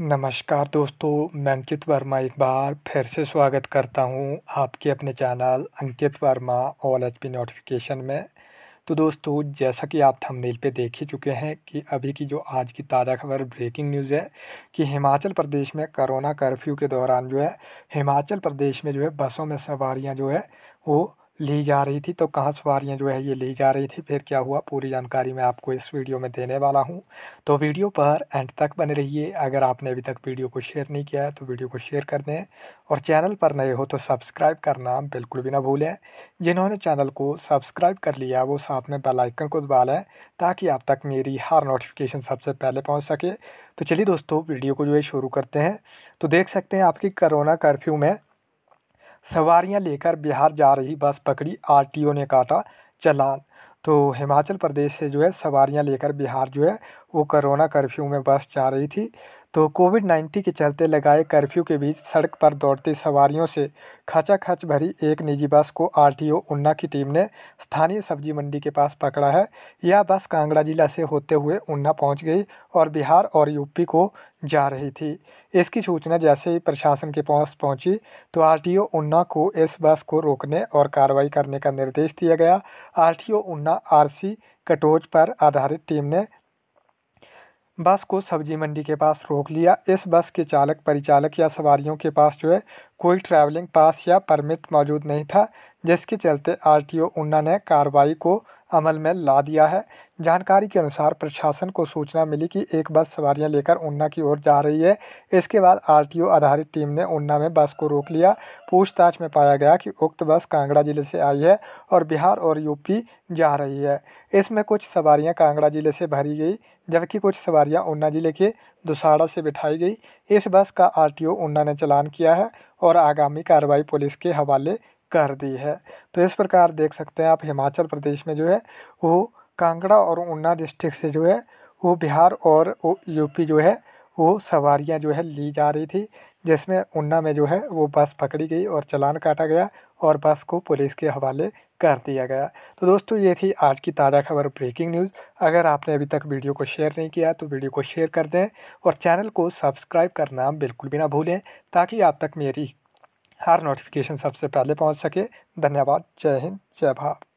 नमस्कार दोस्तों मैं अंकित वर्मा एक बार फिर से स्वागत करता हूं आपके अपने channel Ankit Verma all H P notification में तो दोस्तों जैसा कि आप थंबनेल पे देख ही चुके हैं कि अभी की जो आज की ताज़ा खबर ब्रेकिंग न्यूज़ है कि हिमाचल प्रदेश में कोरोना कर्फ्यू के दौरान जो है हिमाचल प्रदेश में जो है बसों में सवारियां जो है वो ली जा रही थी तो कहाँ सवारियाँ जो है ये ली जा रही थी फिर क्या हुआ पूरी जानकारी मैं आपको इस वीडियो में देने वाला हूँ तो वीडियो पर एंड तक बने रहिए अगर आपने अभी तक वीडियो को शेयर नहीं किया है तो वीडियो को शेयर कर दें और चैनल पर नए हो तो सब्सक्राइब करना बिल्कुल भी ना भूलें जिन्होंने चैनल को सब्सक्राइब कर लिया वो साथ में बेलाइकन को दबा लें ताकि आप तक मेरी हर नोटिफिकेशन सबसे पहले पहुँच सके तो चलिए दोस्तों वीडियो को जो है शुरू करते हैं तो देख सकते हैं आपकी करोना कर्फ्यू में सवारियां लेकर बिहार जा रही बस पकड़ी आरटीओ ने काटा चलान तो हिमाचल प्रदेश से जो है सवारियां लेकर बिहार जो है वो कोरोना कर्फ्यू में बस जा रही थी तो कोविड नाइन्टीन के चलते लगाए कर्फ्यू के बीच सड़क पर दौड़ती सवारियों से खचाखच भरी एक निजी बस को आरटीओ उन्ना की टीम ने स्थानीय सब्जी मंडी के पास पकड़ा है यह बस कांगड़ा जिला से होते हुए उन्ना पहुंच गई और बिहार और यूपी को जा रही थी इसकी सूचना जैसे ही प्रशासन के पास पहुंची तो आरटीओ उन्ना को इस बस को रोकने और कार्रवाई करने का निर्देश दिया गया आरटीओ उन्ना आर कटोज पर आधारित टीम ने बस को सब्जी मंडी के पास रोक लिया इस बस के चालक परिचालक या सवारियों के पास जो है कोई ट्रैवलिंग पास या परमिट मौजूद नहीं था जिसके चलते आरटीओ ऊना ने कार्रवाई को अमल में ला दिया है जानकारी के अनुसार प्रशासन को सूचना मिली कि एक बस सवारियां लेकर ऊना की ओर जा रही है इसके बाद आरटीओ आधारित टीम ने ऊना में बस को रोक लिया पूछताछ में पाया गया कि उक्त बस कांगड़ा जिले से आई है और बिहार और यूपी जा रही है इसमें कुछ सवारियां कांगड़ा जिले से भरी गई जबकि कुछ सवारियाँ ऊना जिले के दुसाड़ा से बिठाई गई इस बस का आर ऊना ने चलान किया है और आगामी कार्रवाई पुलिस के हवाले कर दी है तो इस प्रकार देख सकते हैं आप हिमाचल प्रदेश में जो है वो कांगड़ा और ऊना डिस्ट्रिक्ट से जो है वो बिहार और यूपी जो है वो सवारियां जो है ली जा रही थी जिसमें ऊना में जो है वो बस पकड़ी गई और चलान काटा गया और बस को पुलिस के हवाले कर दिया गया तो दोस्तों ये थी आज की ताज़ा खबर ब्रेकिंग न्यूज़ अगर आपने अभी तक वीडियो को शेयर नहीं किया तो वीडियो को शेयर कर दें और चैनल को सब्सक्राइब करना बिल्कुल भी ना भूलें ताकि आप तक मेरी हर नोटिफिकेशन सबसे पहले पहुंच सके धन्यवाद जय हिंद जय भारत